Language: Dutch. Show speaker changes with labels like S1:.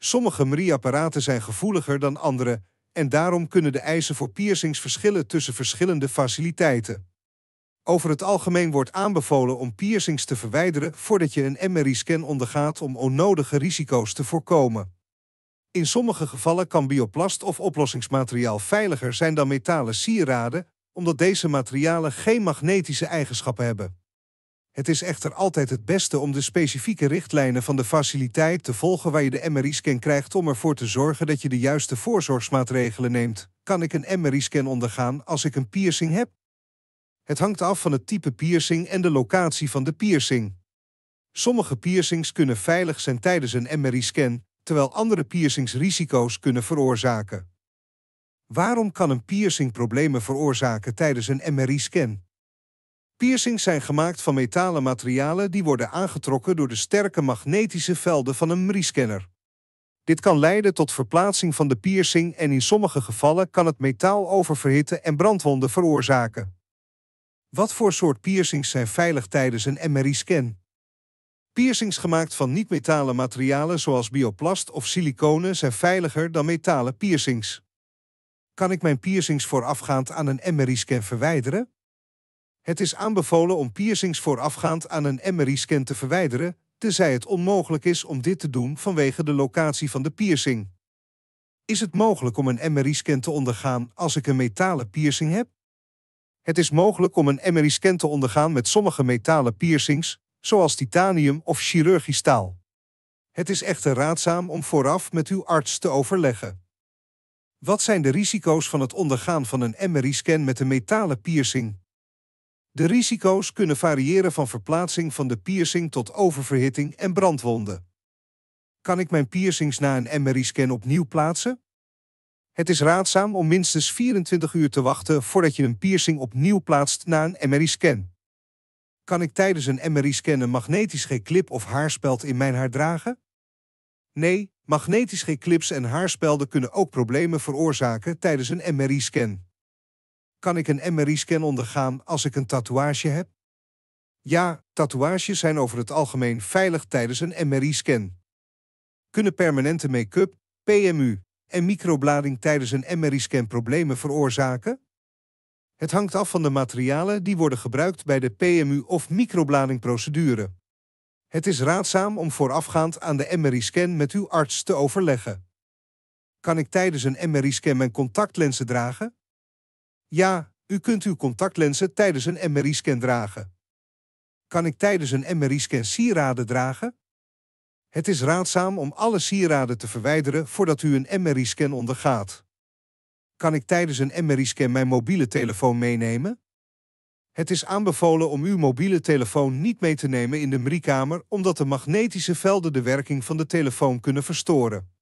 S1: Sommige MRI-apparaten zijn gevoeliger dan andere en daarom kunnen de eisen voor piercings verschillen tussen verschillende faciliteiten. Over het algemeen wordt aanbevolen om piercings te verwijderen voordat je een MRI-scan ondergaat om onnodige risico's te voorkomen. In sommige gevallen kan bioplast of oplossingsmateriaal veiliger zijn dan metalen sieraden, omdat deze materialen geen magnetische eigenschappen hebben. Het is echter altijd het beste om de specifieke richtlijnen van de faciliteit te volgen waar je de MRI-scan krijgt om ervoor te zorgen dat je de juiste voorzorgsmaatregelen neemt. Kan ik een MRI-scan ondergaan als ik een piercing heb? Het hangt af van het type piercing en de locatie van de piercing. Sommige piercings kunnen veilig zijn tijdens een MRI-scan, terwijl andere piercings risico's kunnen veroorzaken. Waarom kan een piercing problemen veroorzaken tijdens een MRI-scan? Piercings zijn gemaakt van metalen materialen die worden aangetrokken door de sterke magnetische velden van een MRI-scanner. Dit kan leiden tot verplaatsing van de piercing en in sommige gevallen kan het metaal oververhitten en brandwonden veroorzaken. Wat voor soort piercings zijn veilig tijdens een MRI-scan? Piercings gemaakt van niet-metalen materialen zoals bioplast of siliconen zijn veiliger dan metalen piercings. Kan ik mijn piercings voorafgaand aan een MRI-scan verwijderen? Het is aanbevolen om piercings voorafgaand aan een MRI-scan te verwijderen, tenzij het onmogelijk is om dit te doen vanwege de locatie van de piercing. Is het mogelijk om een MRI-scan te ondergaan als ik een metalen piercing heb? Het is mogelijk om een MRI-scan te ondergaan met sommige metalen piercings, zoals titanium of chirurgisch staal. Het is echter raadzaam om vooraf met uw arts te overleggen. Wat zijn de risico's van het ondergaan van een MRI-scan met een metalen piercing? De risico's kunnen variëren van verplaatsing van de piercing tot oververhitting en brandwonden. Kan ik mijn piercings na een MRI-scan opnieuw plaatsen? Het is raadzaam om minstens 24 uur te wachten voordat je een piercing opnieuw plaatst na een MRI-scan. Kan ik tijdens een MRI-scan een magnetisch G-clip of haarspeld in mijn haar dragen? Nee, magnetisch G-clips en haarspelden kunnen ook problemen veroorzaken tijdens een MRI-scan. Kan ik een MRI-scan ondergaan als ik een tatoeage heb? Ja, tatoeages zijn over het algemeen veilig tijdens een MRI-scan. Kunnen permanente make-up, PMU en microblading tijdens een MRI-scan problemen veroorzaken? Het hangt af van de materialen die worden gebruikt bij de PMU- of microbladingprocedure. Het is raadzaam om voorafgaand aan de MRI-scan met uw arts te overleggen. Kan ik tijdens een MRI-scan mijn contactlenzen dragen? Ja, u kunt uw contactlenzen tijdens een MRI-scan dragen. Kan ik tijdens een MRI-scan sieraden dragen? Het is raadzaam om alle sieraden te verwijderen voordat u een MRI-scan ondergaat. Kan ik tijdens een MRI-scan mijn mobiele telefoon meenemen? Het is aanbevolen om uw mobiele telefoon niet mee te nemen in de MRI-kamer omdat de magnetische velden de werking van de telefoon kunnen verstoren.